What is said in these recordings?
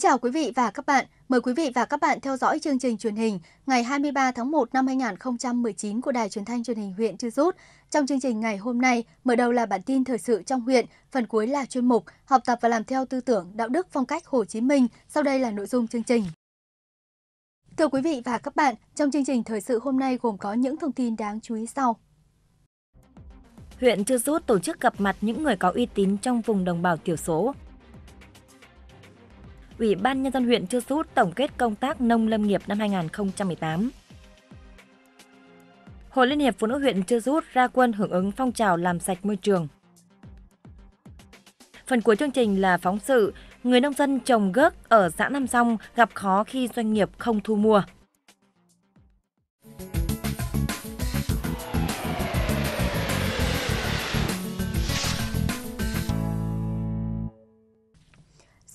chào quý vị và các bạn. Mời quý vị và các bạn theo dõi chương trình truyền hình ngày 23 tháng 1 năm 2019 của Đài Truyền thanh Truyền hình huyện Chư Rút. Trong chương trình ngày hôm nay, mở đầu là bản tin thời sự trong huyện, phần cuối là chuyên mục học tập và làm theo tư tưởng, đạo đức, phong cách Hồ Chí Minh. Sau đây là nội dung chương trình. Thưa quý vị và các bạn, trong chương trình thời sự hôm nay gồm có những thông tin đáng chú ý sau huyện Chư Rút tổ chức gặp mặt những người có uy tín trong vùng đồng bào thiểu số Ủy ban Nhân dân huyện Chư Sút tổng kết công tác nông lâm nghiệp năm 2018. Hội Liên hiệp Phụ nữ huyện Chư Sút ra quân hưởng ứng phong trào làm sạch môi trường. Phần cuối chương trình là phóng sự Người nông dân trồng gốc ở xã Nam Song gặp khó khi doanh nghiệp không thu mua.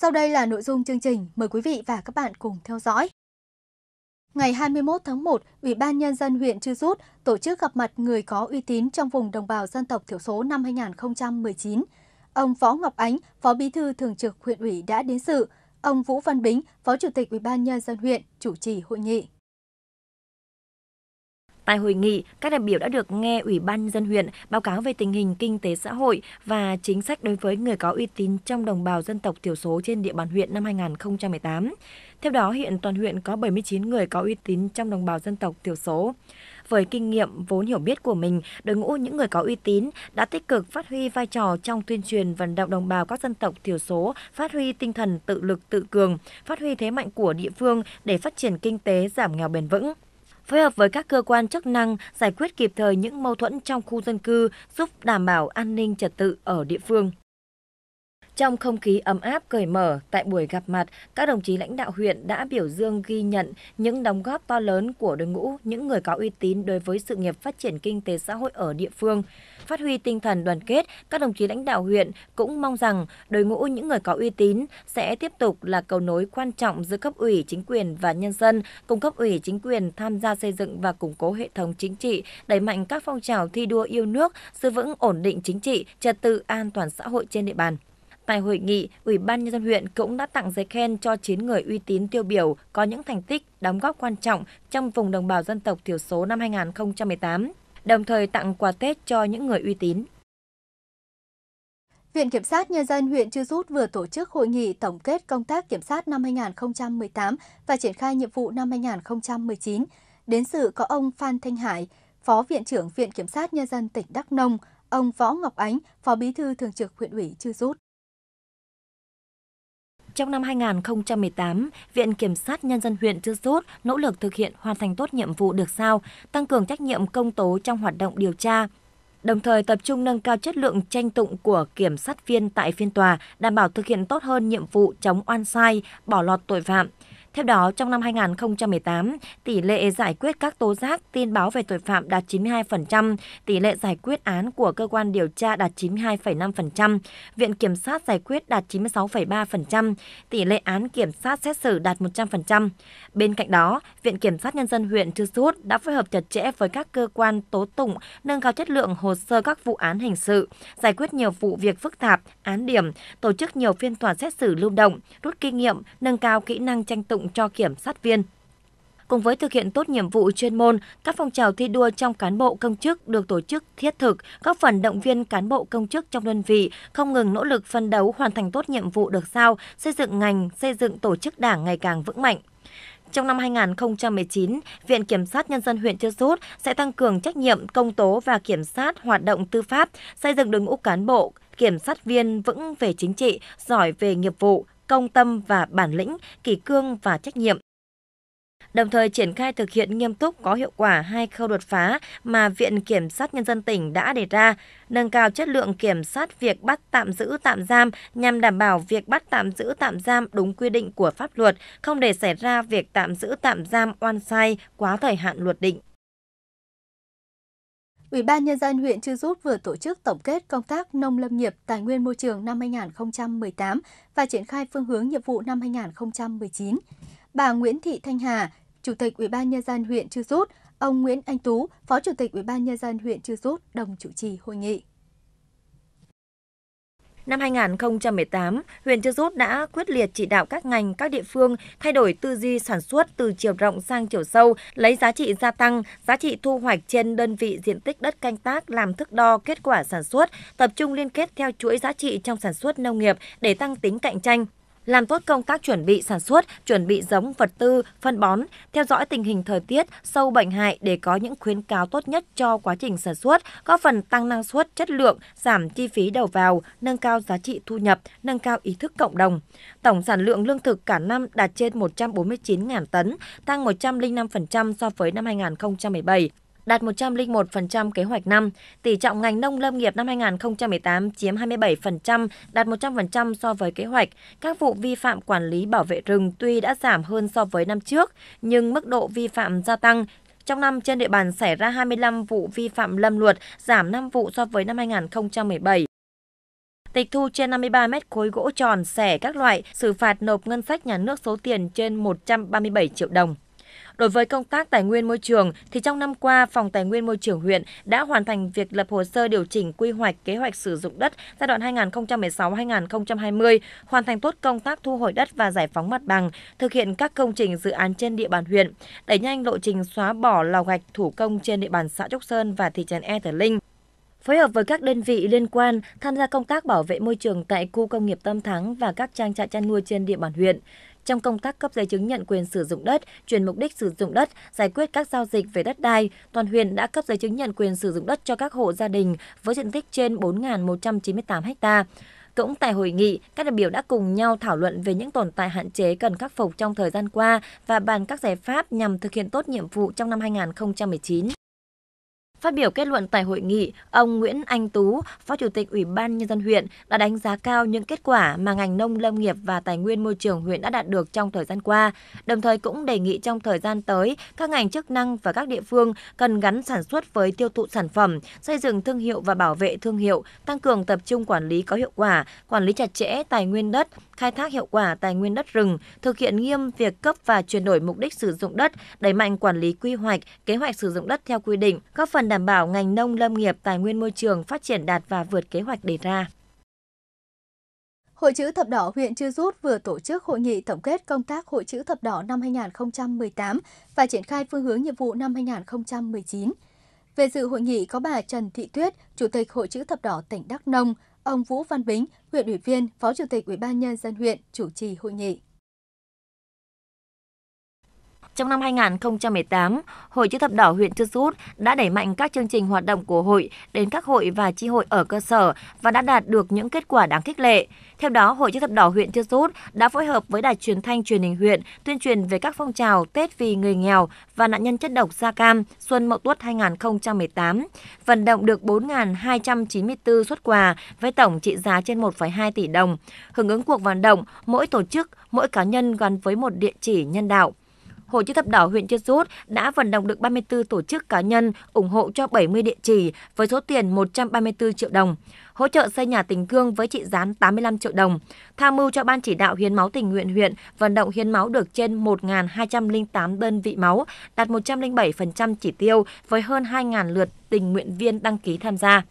Sau đây là nội dung chương trình, mời quý vị và các bạn cùng theo dõi. Ngày 21 tháng 1, Ủy ban Nhân dân huyện Chư Rút tổ chức gặp mặt người có uy tín trong vùng đồng bào dân tộc thiểu số năm 2019. Ông Phó Ngọc Ánh, Phó Bí thư Thường trực huyện ủy đã đến sự. Ông Vũ Văn Bính, Phó Chủ tịch Ủy ban Nhân dân huyện, chủ trì hội nghị. Tại hội nghị, các đại biểu đã được nghe Ủy ban dân huyện báo cáo về tình hình kinh tế xã hội và chính sách đối với người có uy tín trong đồng bào dân tộc thiểu số trên địa bàn huyện năm 2018. Theo đó, hiện toàn huyện có 79 người có uy tín trong đồng bào dân tộc thiểu số. Với kinh nghiệm vốn hiểu biết của mình, đội ngũ những người có uy tín đã tích cực phát huy vai trò trong tuyên truyền vận động đồng bào các dân tộc thiểu số, phát huy tinh thần tự lực tự cường, phát huy thế mạnh của địa phương để phát triển kinh tế giảm nghèo bền vững phối hợp với các cơ quan chức năng giải quyết kịp thời những mâu thuẫn trong khu dân cư, giúp đảm bảo an ninh trật tự ở địa phương. Trong không khí ấm áp cởi mở, tại buổi gặp mặt, các đồng chí lãnh đạo huyện đã biểu dương ghi nhận những đóng góp to lớn của đội ngũ những người có uy tín đối với sự nghiệp phát triển kinh tế xã hội ở địa phương. Phát huy tinh thần đoàn kết, các đồng chí lãnh đạo huyện cũng mong rằng đội ngũ những người có uy tín sẽ tiếp tục là cầu nối quan trọng giữa cấp ủy, chính quyền và nhân dân, cùng cấp ủy chính quyền tham gia xây dựng và củng cố hệ thống chính trị, đẩy mạnh các phong trào thi đua yêu nước, giữ vững ổn định chính trị, trật tự an toàn xã hội trên địa bàn. Tại hội nghị, Ủy ban Nhân dân huyện cũng đã tặng giấy khen cho 9 người uy tín tiêu biểu có những thành tích, đóng góp quan trọng trong vùng đồng bào dân tộc thiểu số năm 2018, đồng thời tặng quà Tết cho những người uy tín. Viện Kiểm sát Nhân dân huyện Chư Rút vừa tổ chức hội nghị tổng kết công tác kiểm sát năm 2018 và triển khai nhiệm vụ năm 2019. Đến sự có ông Phan Thanh Hải, Phó Viện trưởng Viện Kiểm sát Nhân dân tỉnh Đắk Nông, ông Võ Ngọc Ánh, Phó Bí thư Thường trực huyện ủy Chư Rút. Trong năm 2018, Viện Kiểm sát Nhân dân huyện Chư Sốt nỗ lực thực hiện hoàn thành tốt nhiệm vụ được sao, tăng cường trách nhiệm công tố trong hoạt động điều tra, đồng thời tập trung nâng cao chất lượng tranh tụng của kiểm sát viên tại phiên tòa, đảm bảo thực hiện tốt hơn nhiệm vụ chống oan sai, bỏ lọt tội phạm. Theo đó, trong năm 2018, tỷ lệ giải quyết các tố giác tin báo về tội phạm đạt 92%, tỷ lệ giải quyết án của cơ quan điều tra đạt 92,5%, viện kiểm sát giải quyết đạt 96,3%, tỷ lệ án kiểm sát xét xử đạt 100%. Bên cạnh đó, Viện Kiểm sát Nhân dân huyện Chư Sút đã phối hợp chặt chẽ với các cơ quan tố tụng nâng cao chất lượng hồ sơ các vụ án hình sự, giải quyết nhiều vụ việc phức tạp, án điểm, tổ chức nhiều phiên tòa xét xử lưu động, rút kinh nghiệm, nâng cao kỹ năng tranh tụng cho kiểm sát viên. Cùng với thực hiện tốt nhiệm vụ chuyên môn, các phong trào thi đua trong cán bộ công chức được tổ chức thiết thực, góp phần động viên cán bộ công chức trong đơn vị không ngừng nỗ lực phân đấu hoàn thành tốt nhiệm vụ được giao, xây dựng ngành, xây dựng tổ chức đảng ngày càng vững mạnh. Trong năm 2019, Viện Kiểm sát Nhân dân huyện Chư Sút sẽ tăng cường trách nhiệm công tố và kiểm sát hoạt động tư pháp, xây dựng đội ngũ cán bộ, kiểm sát viên vững về chính trị, giỏi về nghiệp vụ, công tâm và bản lĩnh, kỷ cương và trách nhiệm đồng thời triển khai thực hiện nghiêm túc có hiệu quả hai khâu đột phá mà Viện Kiểm sát Nhân dân tỉnh đã đề ra, nâng cao chất lượng kiểm sát việc bắt tạm giữ tạm giam nhằm đảm bảo việc bắt tạm giữ tạm giam đúng quy định của pháp luật, không để xảy ra việc tạm giữ tạm giam oan sai quá thời hạn luật định. Ủy ban Nhân dân huyện Chư Rút vừa tổ chức tổng kết công tác nông lâm nghiệp tài nguyên môi trường năm 2018 và triển khai phương hướng nhiệm vụ năm 2019. Bà Nguyễn Thị Thanh Hà, Chủ tịch Ủy ban Nhân dân huyện Chư Rút, ông Nguyễn Anh Tú, Phó Chủ tịch Ủy ban Nhân dân huyện Chư Rút đồng chủ trì hội nghị. Năm 2018, huyện Chư Rút đã quyết liệt chỉ đạo các ngành, các địa phương thay đổi tư duy sản xuất từ chiều rộng sang chiều sâu, lấy giá trị gia tăng, giá trị thu hoạch trên đơn vị diện tích đất canh tác làm thước đo kết quả sản xuất, tập trung liên kết theo chuỗi giá trị trong sản xuất nông nghiệp để tăng tính cạnh tranh, làm tốt công tác chuẩn bị sản xuất, chuẩn bị giống, vật tư, phân bón, theo dõi tình hình thời tiết, sâu bệnh hại để có những khuyến cáo tốt nhất cho quá trình sản xuất, góp phần tăng năng suất, chất lượng, giảm chi phí đầu vào, nâng cao giá trị thu nhập, nâng cao ý thức cộng đồng. Tổng sản lượng lương thực cả năm đạt trên 149.000 tấn, tăng 105% so với năm 2017 đạt 101% kế hoạch năm. Tỷ trọng ngành nông lâm nghiệp năm 2018 chiếm 27%, đạt 100% so với kế hoạch. Các vụ vi phạm quản lý bảo vệ rừng tuy đã giảm hơn so với năm trước, nhưng mức độ vi phạm gia tăng trong năm, trên địa bàn xảy ra 25 vụ vi phạm lâm luật, giảm 5 vụ so với năm 2017. Tịch thu trên 53 mét khối gỗ tròn, xẻ các loại, xử phạt nộp ngân sách nhà nước số tiền trên 137 triệu đồng. Đối với công tác tài nguyên môi trường thì trong năm qua, Phòng Tài nguyên Môi trường huyện đã hoàn thành việc lập hồ sơ điều chỉnh quy hoạch kế hoạch sử dụng đất giai đoạn 2016-2020, hoàn thành tốt công tác thu hồi đất và giải phóng mặt bằng, thực hiện các công trình dự án trên địa bàn huyện, đẩy nhanh lộ trình xóa bỏ lò gạch thủ công trên địa bàn xã Trúc Sơn và thị trấn E Tờ Linh phối hợp với các đơn vị liên quan tham gia công tác bảo vệ môi trường tại khu công nghiệp Tâm Thắng và các trang trại chăn nuôi trên địa bàn huyện trong công tác cấp giấy chứng nhận quyền sử dụng đất, chuyển mục đích sử dụng đất, giải quyết các giao dịch về đất đai, toàn huyện đã cấp giấy chứng nhận quyền sử dụng đất cho các hộ gia đình với diện tích trên 4.198 ha. Cũng tại hội nghị, các đại biểu đã cùng nhau thảo luận về những tồn tại hạn chế cần khắc phục trong thời gian qua và bàn các giải pháp nhằm thực hiện tốt nhiệm vụ trong năm 2019. Phát biểu kết luận tại hội nghị, ông Nguyễn Anh Tú, Phó Chủ tịch Ủy ban Nhân dân huyện đã đánh giá cao những kết quả mà ngành nông lâm nghiệp và tài nguyên môi trường huyện đã đạt được trong thời gian qua, đồng thời cũng đề nghị trong thời gian tới, các ngành chức năng và các địa phương cần gắn sản xuất với tiêu thụ sản phẩm, xây dựng thương hiệu và bảo vệ thương hiệu, tăng cường tập trung quản lý có hiệu quả, quản lý chặt chẽ tài nguyên đất, khai thác hiệu quả tài nguyên đất rừng, thực hiện nghiêm việc cấp và chuyển đổi mục đích sử dụng đất, đẩy mạnh quản lý quy hoạch, kế hoạch sử dụng đất theo quy định, góp phần đảm bảo ngành nông lâm nghiệp tài nguyên môi trường phát triển đạt và vượt kế hoạch đề ra. Hội chữ thập đỏ huyện Chư Rút vừa tổ chức hội nghị tổng kết công tác hội chữ thập đỏ năm 2018 và triển khai phương hướng nhiệm vụ năm 2019. Về dự hội nghị có bà Trần Thị Tuyết, Chủ tịch Hội chữ thập đỏ tỉnh Đắk Nông, ông Vũ Văn Bính, huyện ủy viên, Phó Chủ tịch Ủy ban nhân dân huyện chủ trì hội nghị. Trong năm 2018, Hội Chữ thập đỏ huyện Chư Sút đã đẩy mạnh các chương trình hoạt động của hội đến các hội và chi hội ở cơ sở và đã đạt được những kết quả đáng khích lệ. Theo đó, Hội Chữ thập đỏ huyện Chư Sút đã phối hợp với Đài Truyền thanh Truyền hình huyện tuyên truyền về các phong trào Tết vì người nghèo và nạn nhân chất độc da cam Xuân Mậu Tuất 2018, vận động được 4.294 xuất quà với tổng trị giá trên 1,2 tỷ đồng. Hưởng ứng cuộc vận động, mỗi tổ chức, mỗi cá nhân gắn với một địa chỉ nhân đạo. Hội chữ thập đỏ huyện Chư Sút đã vận động được 34 tổ chức cá nhân ủng hộ cho 70 địa chỉ với số tiền 134 triệu đồng, hỗ trợ xây nhà tình cương với trị giá 85 triệu đồng, tham mưu cho ban chỉ đạo hiến máu tình nguyện huyện vận động hiến máu được trên 1.208 đơn vị máu, đạt 107% chỉ tiêu với hơn 2.000 lượt tình nguyện viên đăng ký tham gia.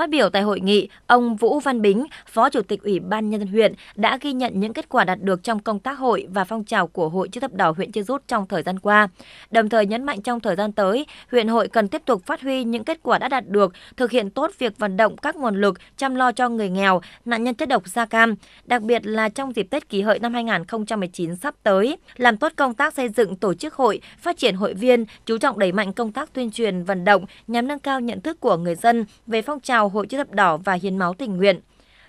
Phát biểu tại hội nghị, ông Vũ Văn Bính, Phó Chủ tịch Ủy ban Nhân dân huyện đã ghi nhận những kết quả đạt được trong công tác hội và phong trào của Hội chữ thập đỏ huyện Chư Rút trong thời gian qua. Đồng thời nhấn mạnh trong thời gian tới, huyện hội cần tiếp tục phát huy những kết quả đã đạt được, thực hiện tốt việc vận động các nguồn lực chăm lo cho người nghèo, nạn nhân chất độc da cam, đặc biệt là trong dịp Tết kỷ hợi năm 2019 sắp tới, làm tốt công tác xây dựng tổ chức hội, phát triển hội viên, chú trọng đẩy mạnh công tác tuyên truyền vận động nhằm nâng cao nhận thức của người dân về phong trào Hội chữ thập đỏ và hiến máu tình nguyện.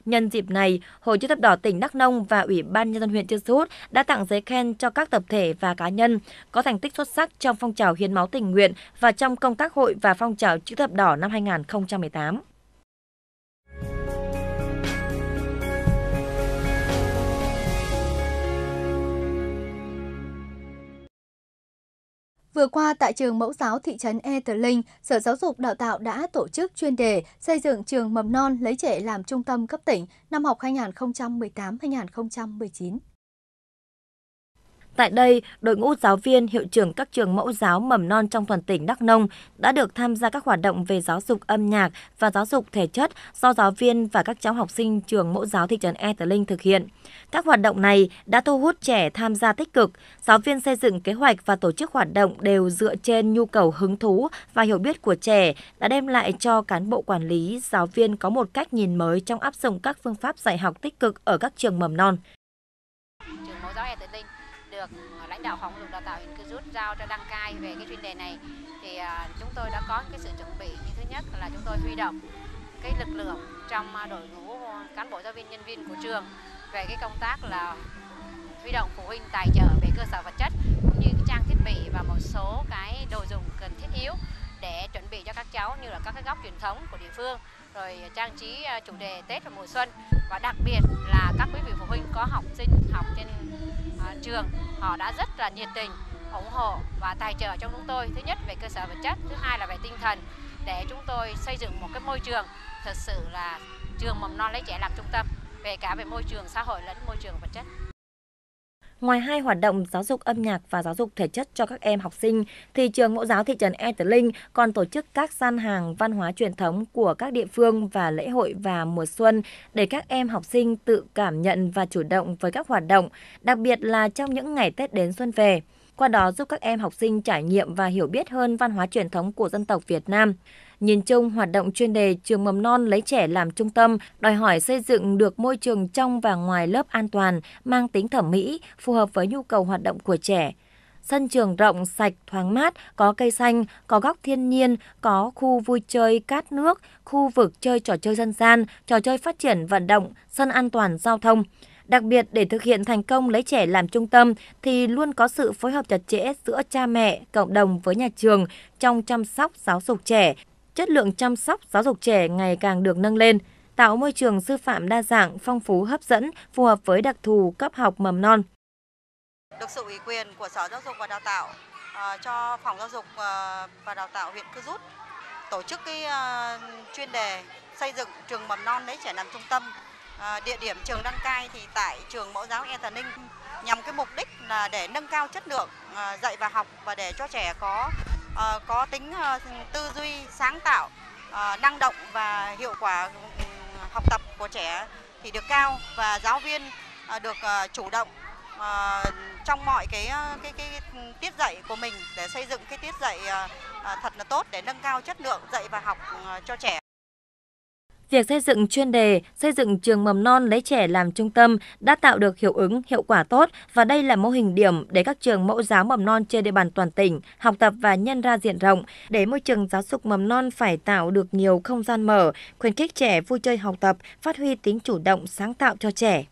Nhân dịp này, Hội chữ thập đỏ tỉnh Đắk Nông và Ủy ban nhân dân huyện Chư Sút đã tặng giấy khen cho các tập thể và cá nhân có thành tích xuất sắc trong phong trào hiến máu tình nguyện và trong công tác hội và phong trào chữ thập đỏ năm 2018. Vừa qua, tại trường mẫu giáo thị trấn E Tờ Linh, Sở Giáo dục Đào tạo đã tổ chức chuyên đề xây dựng trường mầm non lấy trẻ làm trung tâm cấp tỉnh năm học 2018-2019. Tại đây, đội ngũ giáo viên, hiệu trưởng các trường mẫu giáo mầm non trong toàn tỉnh Đắk Nông đã được tham gia các hoạt động về giáo dục âm nhạc và giáo dục thể chất do giáo viên và các cháu học sinh trường mẫu giáo thị trấn E Tờ Linh thực hiện. Các hoạt động này đã thu hút trẻ tham gia tích cực. Giáo viên xây dựng kế hoạch và tổ chức hoạt động đều dựa trên nhu cầu hứng thú và hiểu biết của trẻ đã đem lại cho cán bộ quản lý, giáo viên có một cách nhìn mới trong áp dụng các phương pháp dạy học tích cực ở các trường mầm non. Trường mẫu giáo E Tờ Linh được ờ, lãnh đạo phòng dục đào tạo huyện cư rút giao cho đăng cai về cái chuyên đề này thì ờ, chúng tôi đã có cái sự chuẩn bị như thứ nhất là chúng tôi huy động cái lực lượng trong ờ, đội ngũ cán bộ giáo viên nhân viên của trường về cái công tác là huy động phụ huynh tài trợ về cơ sở vật chất cũng như cái trang thiết bị và một số cái đồ dùng cần thiết yếu để chuẩn bị cho các cháu như là các cái góc truyền thống của địa phương rồi trang trí chủ đề Tết và mùa xuân và đặc biệt là các quý vị phụ huynh có học sinh học trên Ờ, trường họ đã rất là nhiệt tình ủng hộ và tài trợ cho chúng tôi thứ nhất về cơ sở vật chất thứ hai là về tinh thần để chúng tôi xây dựng một cái môi trường thật sự là trường mầm non lấy trẻ làm trung tâm về cả về môi trường xã hội lẫn môi trường vật chất Ngoài hai hoạt động giáo dục âm nhạc và giáo dục thể chất cho các em học sinh, thì trường mẫu giáo thị trấn E còn tổ chức các gian hàng văn hóa truyền thống của các địa phương và lễ hội và mùa xuân để các em học sinh tự cảm nhận và chủ động với các hoạt động, đặc biệt là trong những ngày Tết đến xuân về. Qua đó giúp các em học sinh trải nghiệm và hiểu biết hơn văn hóa truyền thống của dân tộc Việt Nam. Nhìn chung, hoạt động chuyên đề trường mầm non lấy trẻ làm trung tâm đòi hỏi xây dựng được môi trường trong và ngoài lớp an toàn, mang tính thẩm mỹ, phù hợp với nhu cầu hoạt động của trẻ sân trường rộng, sạch, thoáng mát, có cây xanh, có góc thiên nhiên, có khu vui chơi cát nước, khu vực chơi trò chơi dân gian, trò chơi phát triển vận động, sân an toàn giao thông. Đặc biệt để thực hiện thành công lấy trẻ làm trung tâm thì luôn có sự phối hợp chặt chẽ giữa cha mẹ, cộng đồng với nhà trường trong chăm sóc giáo dục trẻ, chất lượng chăm sóc giáo dục trẻ ngày càng được nâng lên, tạo môi trường sư phạm đa dạng, phong phú hấp dẫn, phù hợp với đặc thù cấp học mầm non. Được sự ủy quyền của Sở Giáo dục và Đào tạo uh, cho Phòng Giáo dục à, và Đào tạo huyện Cư Rút tổ chức cái uh, chuyên đề xây dựng trường mầm non lấy trẻ làm trung tâm. Uh, địa điểm trường đăng cai thì tại trường mẫu giáo E Tà Ninh nhằm cái mục đích là để nâng cao chất lượng uh, dạy và học và để cho trẻ có Ờ, có tính ờ, tư duy sáng tạo, ờ, năng động và hiệu quả ừ, học tập của trẻ thì được cao và giáo viên được chủ động trong mọi cái, cái cái tiết dạy của mình để xây dựng cái tiết dạy thật là tốt để nâng cao chất lượng dạy và học cho trẻ việc xây dựng chuyên đề, xây dựng trường mầm non lấy trẻ làm trung tâm đã tạo được hiệu ứng, hiệu quả tốt và đây là mô hình điểm để các trường mẫu giáo mầm non trên địa bàn toàn tỉnh học tập và nhân ra diện rộng để môi trường giáo dục mầm non phải tạo được nhiều không gian mở, khuyến khích trẻ vui chơi học tập, phát huy tính chủ động sáng tạo cho trẻ.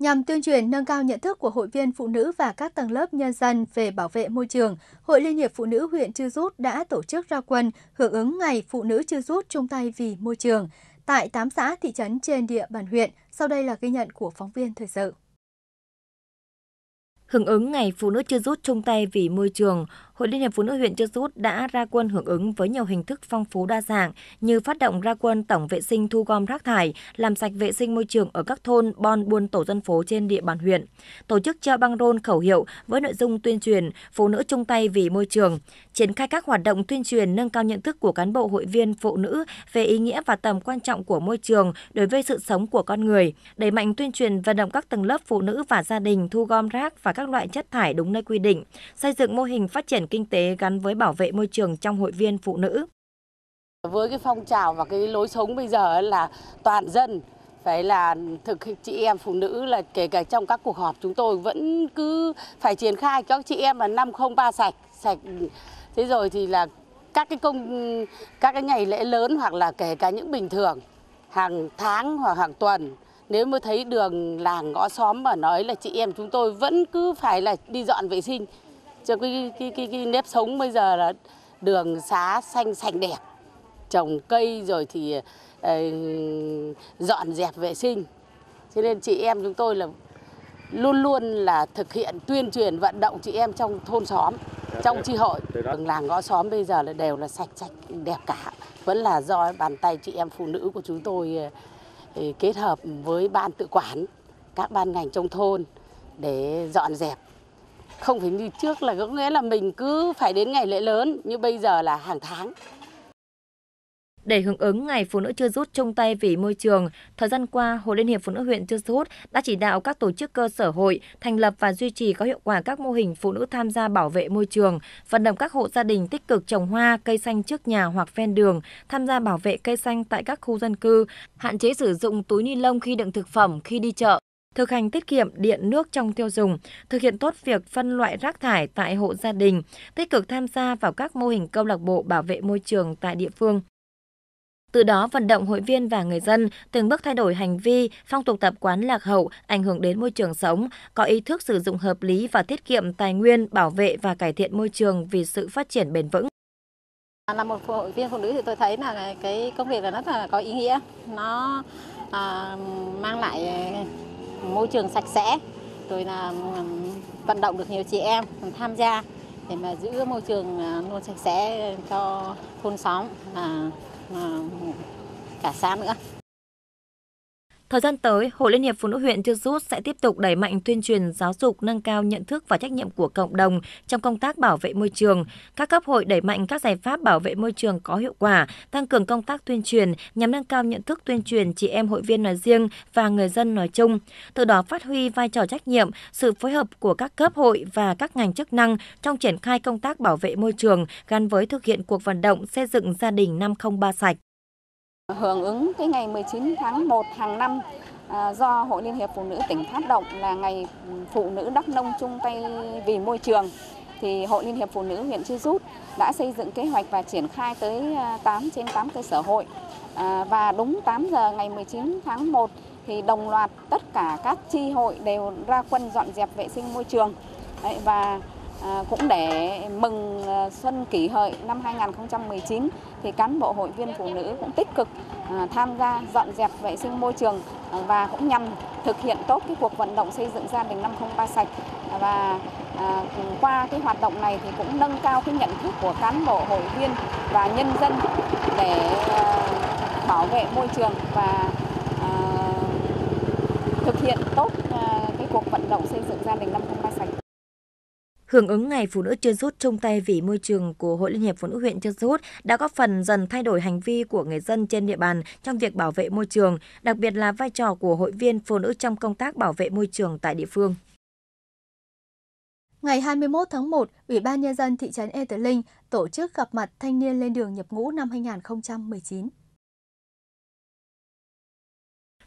Nhằm tuyên truyền nâng cao nhận thức của hội viên phụ nữ và các tầng lớp nhân dân về bảo vệ môi trường, Hội Liên hiệp Phụ nữ huyện Chư Rút đã tổ chức ra quân hưởng ứng Ngày Phụ nữ Chư Rút chung tay vì môi trường tại 8 xã thị trấn trên địa bàn huyện. Sau đây là ghi nhận của phóng viên thời sự. Hưởng ứng Ngày Phụ nữ Chư Rút chung tay vì môi trường, Hội Liên hiệp Phụ nữ huyện Chư Sút đã ra quân hưởng ứng với nhiều hình thức phong phú đa dạng như phát động ra quân tổng vệ sinh thu gom rác thải, làm sạch vệ sinh môi trường ở các thôn, bon, buôn tổ dân phố trên địa bàn huyện, tổ chức treo băng rôn khẩu hiệu với nội dung tuyên truyền phụ nữ chung tay vì môi trường, triển khai các hoạt động tuyên truyền nâng cao nhận thức của cán bộ hội viên phụ nữ về ý nghĩa và tầm quan trọng của môi trường đối với sự sống của con người, đẩy mạnh tuyên truyền vận động các tầng lớp phụ nữ và gia đình thu gom rác và các loại chất thải đúng nơi quy định, xây dựng mô hình phát triển kinh tế gắn với bảo vệ môi trường trong hội viên phụ nữ. Với cái phong trào và cái lối sống bây giờ là toàn dân phải là thực chị em phụ nữ là kể cả trong các cuộc họp chúng tôi vẫn cứ phải triển khai cho chị em là năm không ba sạch sạch thế rồi thì là các cái công các cái ngày lễ lớn hoặc là kể cả những bình thường hàng tháng hoặc hàng tuần nếu mà thấy đường làng ngõ xóm mà nói là chị em chúng tôi vẫn cứ phải là đi dọn vệ sinh cho cái, cái, cái, cái nếp sống bây giờ là đường xá xanh sạch đẹp trồng cây rồi thì uh, dọn dẹp vệ sinh cho nên chị em chúng tôi là luôn luôn là thực hiện tuyên truyền vận động chị em trong thôn xóm dạ, trong tri hội đường làng ngõ xóm bây giờ là đều là sạch sạch đẹp cả vẫn là do bàn tay chị em phụ nữ của chúng tôi ờ, ờ, kết hợp với ban tự quản các ban ngành trong thôn để dọn dẹp không phải như trước là có nghĩa là mình cứ phải đến ngày lễ lớn như bây giờ là hàng tháng. Để hưởng ứng Ngày Phụ nữ chưa rút chung tay vì môi trường, thời gian qua, Hội Liên hiệp Phụ nữ huyện Chưa Rút đã chỉ đạo các tổ chức cơ sở hội thành lập và duy trì có hiệu quả các mô hình phụ nữ tham gia bảo vệ môi trường, vận động các hộ gia đình tích cực trồng hoa, cây xanh trước nhà hoặc ven đường, tham gia bảo vệ cây xanh tại các khu dân cư, hạn chế sử dụng túi ni lông khi đựng thực phẩm khi đi chợ thực hành tiết kiệm điện nước trong tiêu dùng, thực hiện tốt việc phân loại rác thải tại hộ gia đình, tích cực tham gia vào các mô hình câu lạc bộ bảo vệ môi trường tại địa phương. Từ đó vận động hội viên và người dân từng bước thay đổi hành vi, phong tục tập quán lạc hậu, ảnh hưởng đến môi trường sống, có ý thức sử dụng hợp lý và tiết kiệm tài nguyên, bảo vệ và cải thiện môi trường vì sự phát triển bền vững. Là một hội viên phụ nữ thì tôi thấy là cái công việc là rất là có ý nghĩa, nó à, mang lại môi trường sạch sẽ rồi là vận động được nhiều chị em tham gia để mà giữ môi trường à, luôn sạch sẽ cho thôn xóm và à, cả xã nữa Thời gian tới, Hội Liên hiệp Phụ nữ huyện Chư Rút sẽ tiếp tục đẩy mạnh tuyên truyền giáo dục nâng cao nhận thức và trách nhiệm của cộng đồng trong công tác bảo vệ môi trường. Các cấp hội đẩy mạnh các giải pháp bảo vệ môi trường có hiệu quả, tăng cường công tác tuyên truyền nhằm nâng cao nhận thức tuyên truyền chị em hội viên nói riêng và người dân nói chung. Từ đó phát huy vai trò trách nhiệm, sự phối hợp của các cấp hội và các ngành chức năng trong triển khai công tác bảo vệ môi trường gắn với thực hiện cuộc vận động xây dựng gia đình 503 sạch. Hưởng ứng cái ngày 19 tháng 1 hàng năm à, do Hội Liên hiệp Phụ nữ tỉnh phát động là ngày phụ nữ đắk nông chung tay vì môi trường thì Hội Liên hiệp Phụ nữ huyện Chư Rút đã xây dựng kế hoạch và triển khai tới 8 à, trên 8 cơ sở hội. À, và đúng 8 giờ ngày 19 tháng 1 thì đồng loạt tất cả các chi hội đều ra quân dọn dẹp vệ sinh môi trường. Và À, cũng để mừng à, xuân kỷ hợi năm 2019 thì cán bộ hội viên phụ nữ cũng tích cực à, tham gia dọn dẹp vệ sinh môi trường và cũng nhằm thực hiện tốt cái cuộc vận động xây dựng gia đình 503 sạch và qua cái hoạt động này thì cũng nâng cao cái nhận thức của cán bộ hội viên và nhân dân để bảo vệ môi trường và thực hiện tốt cái cuộc vận động xây dựng gia đình 503 sạch Hưởng ứng Ngày Phụ nữ chưa rút chung tay vì môi trường của Hội Liên hiệp Phụ nữ huyện chưa rút đã góp phần dần thay đổi hành vi của người dân trên địa bàn trong việc bảo vệ môi trường, đặc biệt là vai trò của hội viên phụ nữ trong công tác bảo vệ môi trường tại địa phương. Ngày 21 tháng 1, Ủy ban Nhân dân thị trấn E Tờ Linh tổ chức gặp mặt thanh niên lên đường nhập ngũ năm 2019.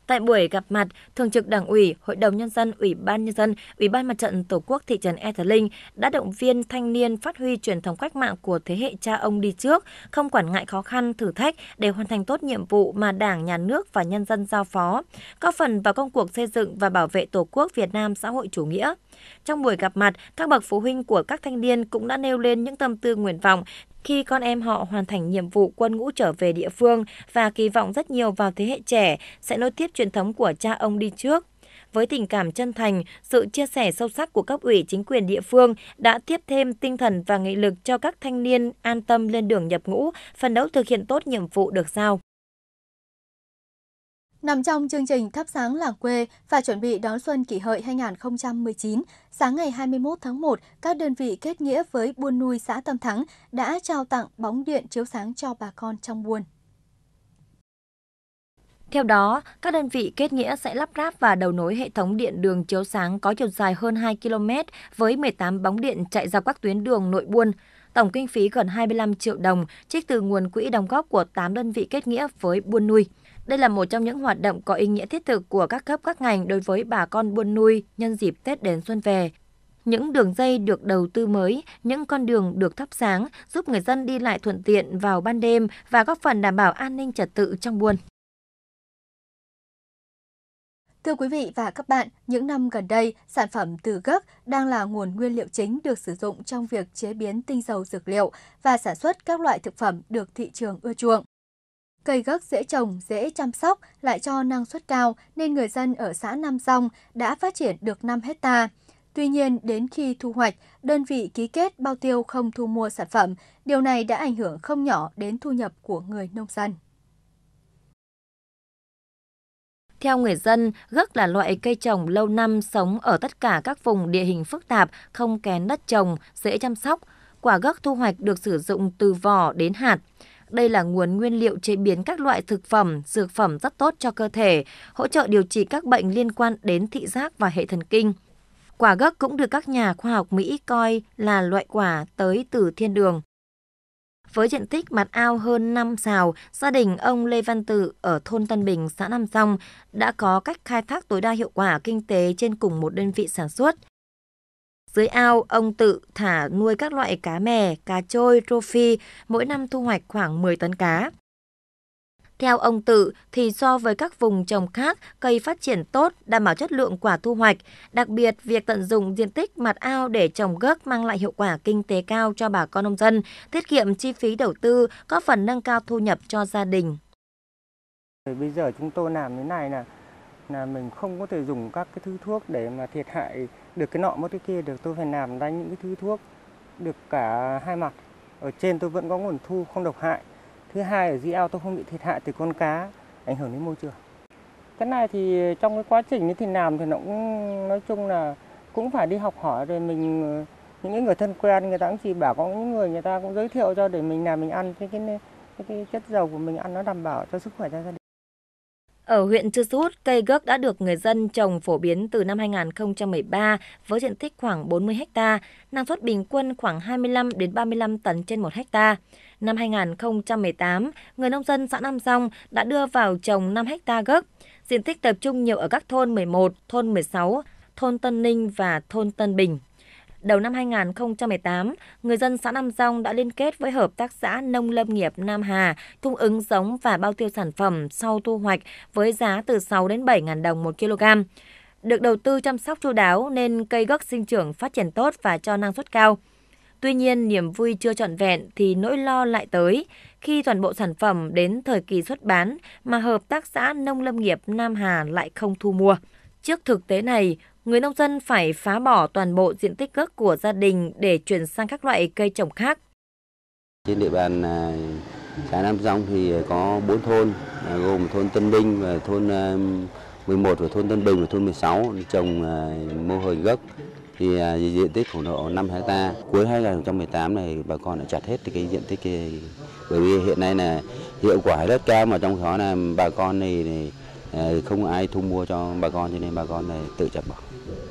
Tại buổi gặp mặt, Thường trực Đảng ủy, Hội đồng Nhân dân, Ủy ban Nhân dân, Ủy ban Mặt trận Tổ quốc thị trấn E Thờ Linh đã động viên thanh niên phát huy truyền thống cách mạng của thế hệ cha ông đi trước, không quản ngại khó khăn, thử thách để hoàn thành tốt nhiệm vụ mà Đảng, Nhà nước và nhân dân giao phó, góp phần vào công cuộc xây dựng và bảo vệ Tổ quốc Việt Nam xã hội chủ nghĩa. Trong buổi gặp mặt, các bậc phụ huynh của các thanh niên cũng đã nêu lên những tâm tư nguyện vọng, khi con em họ hoàn thành nhiệm vụ quân ngũ trở về địa phương và kỳ vọng rất nhiều vào thế hệ trẻ sẽ nối tiếp truyền thống của cha ông đi trước với tình cảm chân thành, sự chia sẻ sâu sắc của cấp ủy chính quyền địa phương đã tiếp thêm tinh thần và nghị lực cho các thanh niên an tâm lên đường nhập ngũ, phấn đấu thực hiện tốt nhiệm vụ được giao. Nằm trong chương trình Thắp sáng làng quê và chuẩn bị đón xuân kỷ hợi 2019, sáng ngày 21 tháng 1, các đơn vị kết nghĩa với buôn nuôi xã Tâm Thắng đã trao tặng bóng điện chiếu sáng cho bà con trong buôn. Theo đó, các đơn vị kết nghĩa sẽ lắp ráp và đầu nối hệ thống điện đường chiếu sáng có chiều dài hơn 2 km với 18 bóng điện chạy dọc các tuyến đường nội buôn. Tổng kinh phí gần 25 triệu đồng trích từ nguồn quỹ đóng góp của 8 đơn vị kết nghĩa với buôn nuôi. Đây là một trong những hoạt động có ý nghĩa thiết thực của các cấp các ngành đối với bà con buôn nuôi nhân dịp Tết đến xuân về. Những đường dây được đầu tư mới, những con đường được thắp sáng giúp người dân đi lại thuận tiện vào ban đêm và góp phần đảm bảo an ninh trật tự trong buôn. Thưa quý vị và các bạn, những năm gần đây, sản phẩm từ gốc đang là nguồn nguyên liệu chính được sử dụng trong việc chế biến tinh dầu dược liệu và sản xuất các loại thực phẩm được thị trường ưa chuộng. Cây gấc dễ trồng, dễ chăm sóc, lại cho năng suất cao nên người dân ở xã Nam Dòng đã phát triển được 5 hecta. Tuy nhiên, đến khi thu hoạch, đơn vị ký kết bao tiêu không thu mua sản phẩm. Điều này đã ảnh hưởng không nhỏ đến thu nhập của người nông dân. Theo người dân, gấc là loại cây trồng lâu năm sống ở tất cả các vùng địa hình phức tạp, không kén đất trồng, dễ chăm sóc. Quả gấc thu hoạch được sử dụng từ vỏ đến hạt. Đây là nguồn nguyên liệu chế biến các loại thực phẩm, dược phẩm rất tốt cho cơ thể, hỗ trợ điều trị các bệnh liên quan đến thị giác và hệ thần kinh. Quả gấc cũng được các nhà khoa học Mỹ coi là loại quả tới từ thiên đường. Với diện tích mặt ao hơn 5 xào, gia đình ông Lê Văn Tự ở thôn Tân Bình, xã Nam Song đã có cách khai thác tối đa hiệu quả kinh tế trên cùng một đơn vị sản xuất. Dưới ao, ông tự thả nuôi các loại cá mè, cá trôi, rô phi, mỗi năm thu hoạch khoảng 10 tấn cá. Theo ông Tự thì so với các vùng trồng khác, cây phát triển tốt, đảm bảo chất lượng quả thu hoạch. Đặc biệt, việc tận dụng diện tích mặt ao để trồng gốc mang lại hiệu quả kinh tế cao cho bà con nông dân, tiết kiệm chi phí đầu tư, có phần nâng cao thu nhập cho gia đình. Bây giờ chúng tôi làm thế này là là mình không có thể dùng các cái thứ thuốc để mà thiệt hại được cái nọ mất cái kia được tôi phải làm ra những cái thứ thuốc được cả hai mặt ở trên tôi vẫn có nguồn thu không độc hại thứ hai ở dưới ao tôi không bị thiệt hại từ con cá ảnh hưởng đến môi trường cái này thì trong cái quá trình thì làm thì nó cũng nói chung là cũng phải đi học hỏi rồi mình những người thân quen người ta cũng chỉ bảo có những người người ta cũng giới thiệu cho để mình làm mình ăn cái cái, cái, cái chất dầu của mình ăn nó đảm bảo cho sức khỏe cho gia đình ở huyện Chư Sút, cây gấc đã được người dân trồng phổ biến từ năm 2013 với diện tích khoảng 40 ha, năng suất bình quân khoảng 25 đến 35 tấn trên 1 ha. Năm 2018, người nông dân xã Nam Song đã đưa vào trồng 5 ha gấc. Diện tích tập trung nhiều ở các thôn 11, thôn 16, thôn Tân Ninh và thôn Tân Bình. Đầu năm 2018, người dân xã Nam Rong đã liên kết với Hợp tác xã Nông Lâm nghiệp Nam Hà cung ứng giống và bao tiêu sản phẩm sau thu hoạch với giá từ 6 đến 7 ngàn đồng một kg. Được đầu tư chăm sóc chu đáo nên cây gốc sinh trưởng phát triển tốt và cho năng suất cao. Tuy nhiên, niềm vui chưa trọn vẹn thì nỗi lo lại tới khi toàn bộ sản phẩm đến thời kỳ xuất bán mà Hợp tác xã Nông Lâm nghiệp Nam Hà lại không thu mua. Trước thực tế này, người nông dân phải phá bỏ toàn bộ diện tích gốc của gia đình để chuyển sang các loại cây trồng khác. Trên địa bàn à, xã Nam Dòng thì có 4 thôn, à, gồm thôn Tân Bình và thôn 11 à, và thôn Tân Bình và thôn 16 trồng mô hình gốc thì diện tích khoảng độ 5 hecta. Cuối 2018 này bà con đã chặt hết thì cái diện tích bởi vì hiện nay là hiệu quả rất cao mà trong đó là bà con này, này Ờ, không ai thu mua cho bà con cho nên bà con này tự chặt bỏ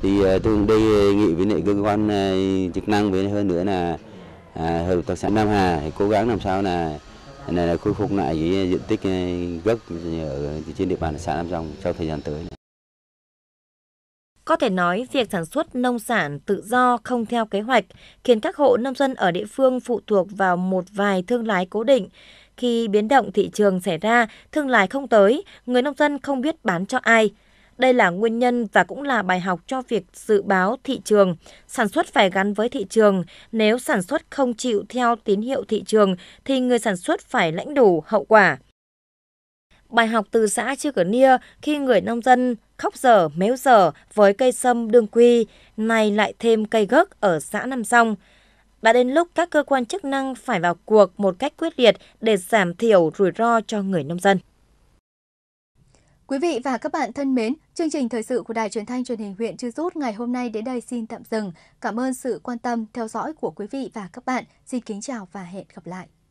thì ờ, tôi đề ờ, nghị với lại cơ quan chức năng với hơn nữa là à, hợp tác xã Nam Hà thì cố gắng làm sao là này là khôi phục lại cái diện tích gốc ở trên địa bàn xã Nam Dòng trong thời gian tới. Có thể nói, việc sản xuất nông sản tự do không theo kế hoạch khiến các hộ nông dân ở địa phương phụ thuộc vào một vài thương lái cố định. Khi biến động thị trường xảy ra, thương lái không tới, người nông dân không biết bán cho ai. Đây là nguyên nhân và cũng là bài học cho việc dự báo thị trường. Sản xuất phải gắn với thị trường. Nếu sản xuất không chịu theo tín hiệu thị trường thì người sản xuất phải lãnh đủ hậu quả. Bài học từ xã Chư Cửa Nia khi người nông dân khóc dở, méo dở với cây sâm đương quy, nay lại thêm cây gấc ở xã Nam Song đã đến lúc các cơ quan chức năng phải vào cuộc một cách quyết liệt để giảm thiểu rủi ro cho người nông dân. Quý vị và các bạn thân mến, chương trình thời sự của Đài Truyền thanh Truyền hình huyện Chư Rút ngày hôm nay đến đây xin tạm dừng. Cảm ơn sự quan tâm theo dõi của quý vị và các bạn. Xin kính chào và hẹn gặp lại.